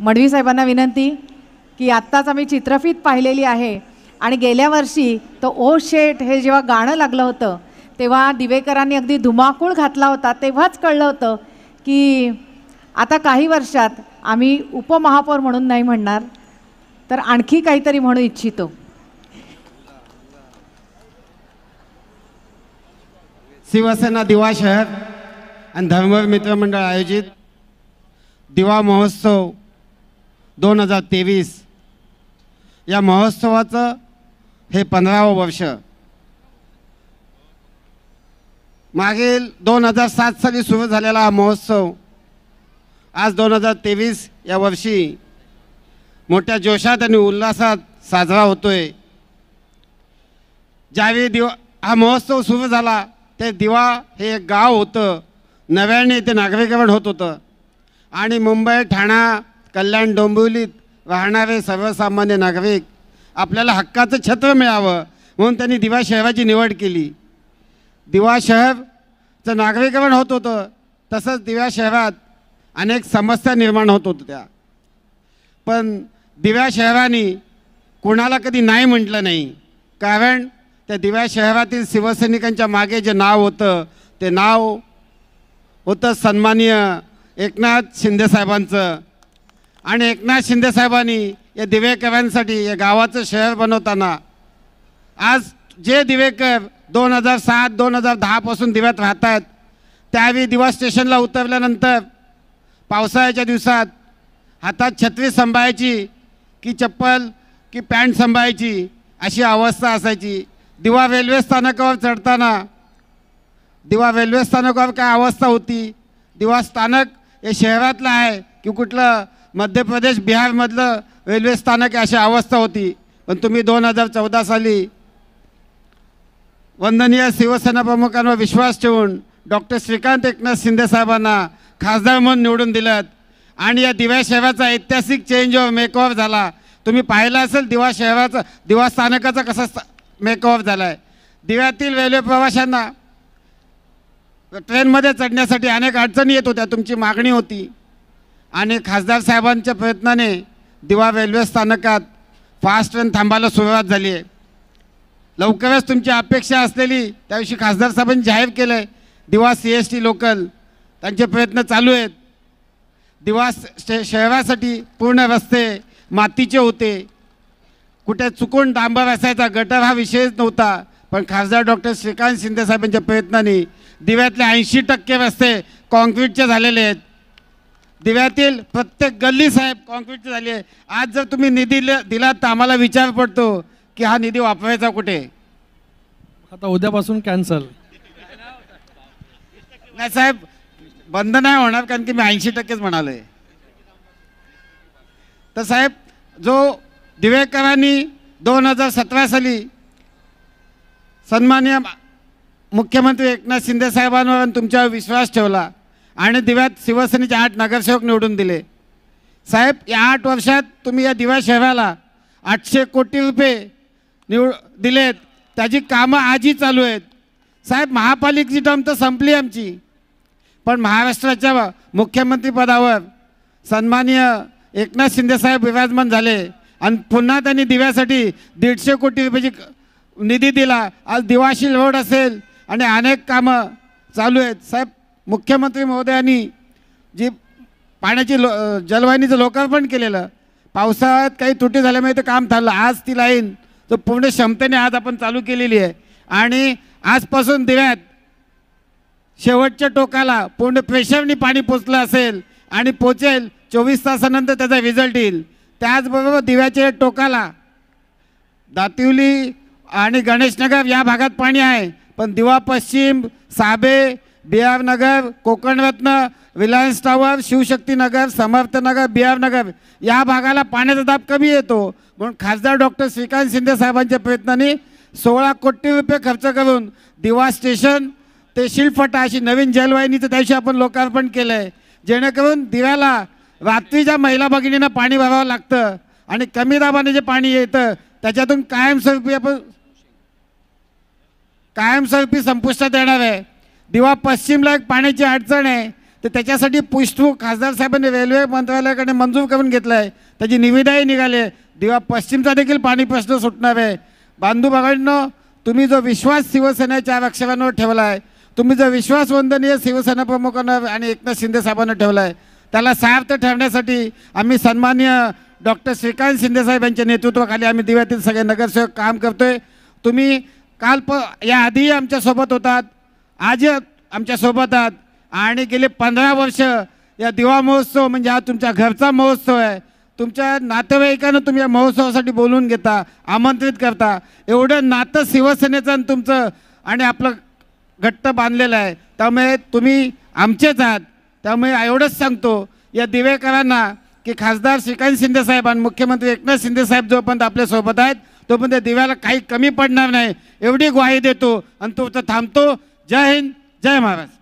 मडवी साहेबांना विनंती की आत्ताच आम्ही चित्रफीत पाहिलेली आहे आणि गेल्या वर्षी तो ओ शेठ हे जेव्हा गाणं लागलं होतं तेव्हा दिवेकरांनी अगदी धुमाकूळ घातला होता तेव्हाच कळलं होतं की आता काही वर्षात आम्ही उपमहापौर म्हणून नाही म्हणणार तर आणखी काहीतरी म्हणू इच्छितो शिवसेना दिवा शहर आणि धर्मवीर मित्रमंडळ आयोजित दिवा महोत्सव दोन हजार तेवीस या महोत्सवाचं हे पंधरावं वर्ष मागील दोन हजार सात साली सुरू झालेला हा महोत्सव आज दोन हजार तेवीस या वर्षी मोठ्या जोशात आणि उल्हासात साजरा होतोय ज्यावेळी दिवा हा महोत्सव सुरू झाला ते दिवा हे एक गाव होतं नव्याने ते नागरीकरण होत होतं आणि मुंबई ठाणा कल्याण डोंबिवलीत राहणारे सर्वसामान्य नागरिक आपल्याला हक्काचं छत्र मिळावं म्हणून त्यांनी दिवा शहराची निवड केली दिवा शहरचं नागरीकरण होत होतं तसंच दिव्या शहरात अनेक समस्या निर्माण होत होत्या पण दिव्या शहराने कोणाला कधी नाही म्हटलं नाही कारण त्या दिव्या शहरातील शिवसैनिकांच्या मागे जे नाव होतं ते नाव होतं सन्माननीय एकनाथ शिंदेसाहेबांचं आणि एकनाथ शिंदेसाहेबांनी या दिवेकरांसाठी या गावाचं शहर बनवताना आज जे दिवेकर दोन हजार सात दोन हजार दहापासून दिव्यात राहत आहेत त्यावेळी दिवा स्टेशनला उतरल्यानंतर पावसाळ्याच्या दिवसात हातात छत्री सांभाळायची की चप्पल की पॅन्ट सांभाळायची अशी अवस्था असायची दिवा रेल्वे स्थानकावर चढताना दिवा रेल्वे स्थानकावर काय अवस्था होती दिवा स्थानक हे शहरातलं आहे की कुठलं मध्य प्रदेश बिहारमधलं रेल्वे स्थानक अशी अवस्था होती पण तुम्ही दोन हजार चौदा साली वंदनीय शिवसेना प्रमुखांवर विश्वास ठेवून डॉक्टर श्रीकांत एकनाथ शिंदे साहेबांना खासदार म्हणून निवडून दिलात आणि या दिव्या शहराचा ऐतिहासिक चेंज ऑफ मेकओव्हर झाला तुम्ही पाहिला असेल दिवा शहराचं दिवा स्थानकाचा कसा मेकओव्हर झाला आहे दिव्यातील रेल्वे प्रवाशांना ट्रेनमध्ये चढण्यासाठी अनेक अडचणी येत होत्या तुमची मागणी होती आणि खासदार साहेबांच्या प्रयत्नाने दिवा रेल्वे स्थानकात फास्ट ट्रेन थांबायला सुरुवात झाली आहे लवकरच तुमची अपेक्षा असलेली त्याविषयी खासदार साहेबांनी जाहीर केलं आहे दिवा सी एस टी लोकल त्यांचे प्रयत्न चालू आहेत दिवा शे शहरासाठी पूर्ण रस्ते मातीचे होते कुठे चुकून डांबर असायचा गटर हा विषयच नव्हता पण खासदार डॉक्टर श्रीकांत शिंदे साहेबांच्या प्रयत्नाने दिव्यातले ऐंशी टक्के रस्ते कॉन्क्रीटचे झालेले आहेत दिव्यातील प्रत्येक गल्ली साहेब कॉन्क्रीटची झाली आहे आज जर तुम्ही निधी दिलात तर आम्हाला विचार पडतो की हा निधी वापरायचा कुठे आता उद्यापासून कॅन्सल नाही साहेब बंद नाही होणार कारण की मी ऐंशी टक्केच आहे तर साहेब जो दिवेकरांनी दोन हजार सतरा साली सन्मान्य मुख्यमंत्री एकनाथ शिंदे साहेबांवर तुमच्यावर विश्वास ठेवला आणि दिव्यात शिवसेनेचे आठ नगरसेवक निवडून दिले साहेब या आठ वर्षात तुम्ही या दिव्या शहराला आठशे कोटी रुपये निवड दिलेत त्याची कामं आजही चालू आहेत साहेब महापालिकेची टर्म तर संपली आमची पण महाराष्ट्राच्या मुख्यमंत्रीपदावर सन्माननीय एकनाथ शिंदेसाहेब विराजमान झाले आणि पुन्हा त्यांनी दिव्यासाठी दीडशे कोटी रुपयाची निधी दिला आज दिवाशी रोड असेल आणि अनेक कामं चालू आहेत साहेब मुख्यमंत्री महोदयांनी जी पाण्याची लो जलवाहिनीचं लोकार्पण केलेलं पावसाळ्यात काही तुटी झाल्यामुळे ते काम थांबलं आज ती लाईन तो पूर्ण क्षमतेने आज आपण चालू केलेली आहे आणि आजपासून दिव्यात शेवटच्या टोकाला पूर्ण प्रेशरनी पाणी पोचलं असेल आणि पोचेल चोवीस तासानंतर त्याचा रिझल्ट येईल त्याचबरोबर दिव्याच्या टोकाला दातिवली आणि गणेशनगर या भागात पाणी आहे पण दिवा पश्चिम Sabe Bihar R Nagar Kokanratna Reliance tower Shivshakti Nagar Samarthnagar नगर आर नगर या भागाला पाण्याचा दाब कमी येतो म्हणून खासदार डॉक्टर श्रीकांत शिंदे साहेबांच्या प्रयत्नांनी सोळा कोटी रुपये खर्च करून दिवा स्टेशन ते शिलफटा अशी नवीन जलवाहिनीचं त्याशी आपण लोकार्पण केलं आहे जेणेकरून दिव्याला रात्रीच्या महिला भगिनींना पाणी भरावं लागतं आणि कमी दाबाने जे पाणी येतं त्याच्यातून कायमस्वरूपी आपण कायमस्वरूपी संपुष्टात येणार आहे दिवा पश्चिमला एक पाण्याची अडचण आहे तर त्याच्यासाठी पुष्ठू खासदार साहेबांनी रेल्वे मंत्रालयाकडे मंजूर करून घेतलं आहे त्याची निविदाही निघाली आहे दिवा पश्चिमचा देखील पाणी प्रश्न सुटणार आहे बांधू तुम्ही जो विश्वास शिवसेनेच्या आरक्षकांवर ठेवला आहे तुम्ही जो विश्वास वंदनीय शिवसेना प्रमुखांना आणि एकनाथ शिंदे साहेबांना ठेवला आहे त्याला सार्थ ठेवण्यासाठी आम्ही सन्मान्य डॉक्टर श्रीकांत शिंदेसाहेब यांच्या नेतृत्वाखाली आम्ही दिव्यातील सगळे नगरसेवक काम करतोय तुम्ही काल प याआधीही आमच्यासोबत होतात आज आमच्या सोबत आहात आणि गेले पंधरा वर्ष या दिवा महोत्सव म्हणजे हा तुमच्या घरचा महोत्सव आहे तुमच्या नातेवाईकांना तुम्ही या महोत्सवासाठी बोलवून घेता आमंत्रित करता एवढं नातं शिवसेनेचं आणि तुमचं आणि आपलं घट्ट बांधलेलं आहे त्यामुळे तुम्ही आमचेच आहात त्यामुळे एवढंच सांगतो या दिवेकरांना की खासदार श्रीकांत शिंदेसाहेब आणि मुख्यमंत्री एकनाथ शिंदेसाहेब जोपर्यंत आपल्यासोबत आहेत तोपर्यंत दिव्याला काही कमी पडणार नाही एवढी ग्वाही देतो आणि तो थांबतो जय हिंद जय महाराज